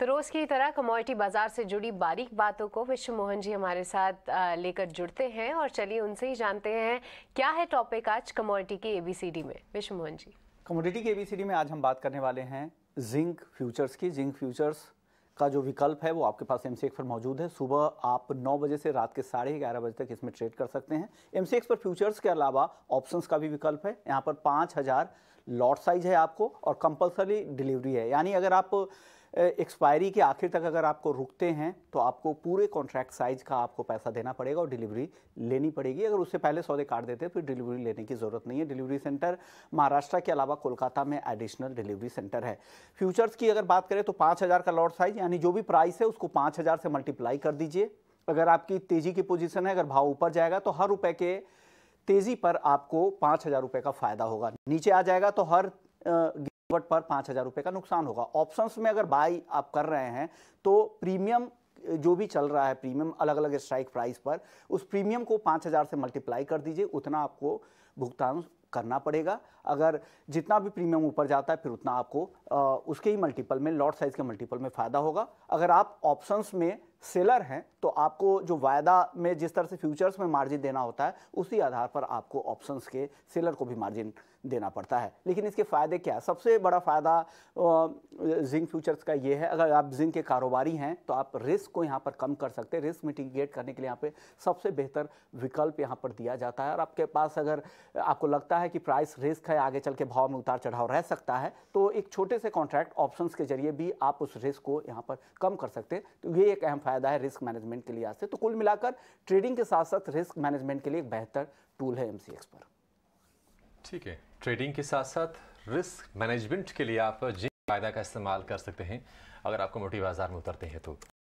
तो रोज़ की तरह कमोडिटी बाज़ार से जुड़ी बारीक बातों को विश्व मोहन जी हमारे साथ लेकर जुड़ते हैं और चलिए उनसे ही जानते हैं क्या है टॉपिक आज कमोडिटी के एबीसीडी में विश्व मोहन जी कमोडिटी के एबीसीडी में आज हम बात करने वाले हैं जिंक फ्यूचर्स की जिंक फ्यूचर्स का जो विकल्प है वो आपके पास एम पर मौजूद है सुबह आप नौ बजे से रात के साढ़े ग्यारह बजे तक इसमें ट्रेड कर सकते हैं एम पर फ्यूचर्स के अलावा ऑप्शंस का भी विकल्प है यहाँ पर पाँच हज़ार लॉट साइज़ है आपको और कंपलसरी डिलीवरी है यानी अगर आप एक्सपायरी के आखिर तक अगर आपको रुकते हैं तो आपको पूरे कॉन्ट्रैक्ट साइज़ का आपको पैसा देना पड़ेगा और डिलीवरी लेनी पड़ेगी अगर उससे पहले सौदे काट देते हैं फिर तो डिलीवरी लेने की ज़रूरत नहीं है डिलीवरी सेंटर महाराष्ट्र के अलावा कोलकाता में एडिशनल डिलीवरी सेंटर है फ्यूचर्स की अगर बात करें तो पाँच का लॉट साइज़ यानी जो भी प्राइस है उसको पाँच से मल्टीप्लाई कर दीजिए अगर आपकी तेज़ी की पोजीशन है अगर भाव ऊपर जाएगा तो हर रुपये के तेज़ी पर आपको पाँच हज़ार रुपये का फ़ायदा होगा नीचे आ जाएगा तो हर गिरावट पर पाँच हज़ार रुपये का नुकसान होगा ऑप्शंस में अगर बाई आप कर रहे हैं तो प्रीमियम जो भी चल रहा है प्रीमियम अलग अलग स्ट्राइक प्राइस पर उस प्रीमियम को पाँच हज़ार से मल्टीप्लाई कर दीजिए उतना आपको भुगतान करना पड़ेगा अगर जितना भी प्रीमियम ऊपर जाता है फिर उतना आपको आ, उसके ही मल्टीपल में लॉट साइज़ के मल्टीपल में फ़ायदा होगा अगर आप ऑप्शंस में सेलर हैं तो आपको जो वायदा में जिस तरह से फ्यूचर्स में मार्जिन देना होता है उसी आधार पर आपको ऑप्शंस के सेलर को भी मार्जिन देना पड़ता है लेकिन इसके फ़ायदे क्या है सबसे बड़ा फ़ायदा जिंक फ्यूचर्स का ये है अगर आप जिंक के कारोबारी हैं तो आप रिस्क को यहाँ पर कम कर सकते हैं रिस्क मिटिगेट करने के लिए यहाँ पर सबसे बेहतर विकल्प यहाँ पर दिया जाता है और आपके पास अगर आपको लगता है कि प्राइस रिस्क है आगे चल के भाव में उतार चढ़ाव रह सकता है तो एक छोटे से कॉन्ट्रैक्ट ऑप्शन के जरिए भी आप उस रिस्क को यहाँ पर कम कर सकते हैं तो ये एक अहम फायदा है रिस्क मैनेजमेंट के लिहाज से तो कुल मिलाकर ट्रेडिंग के साथ साथ रिस्क मैनेजमेंट के लिए एक बेहतर टूल है एमसीएक्स पर ठीक है ट्रेडिंग के साथ साथ रिस्क मैनेजमेंट के लिए आप जिन फायदा का इस्तेमाल कर सकते हैं अगर आपको मोटी बाजार में उतरते हैं तो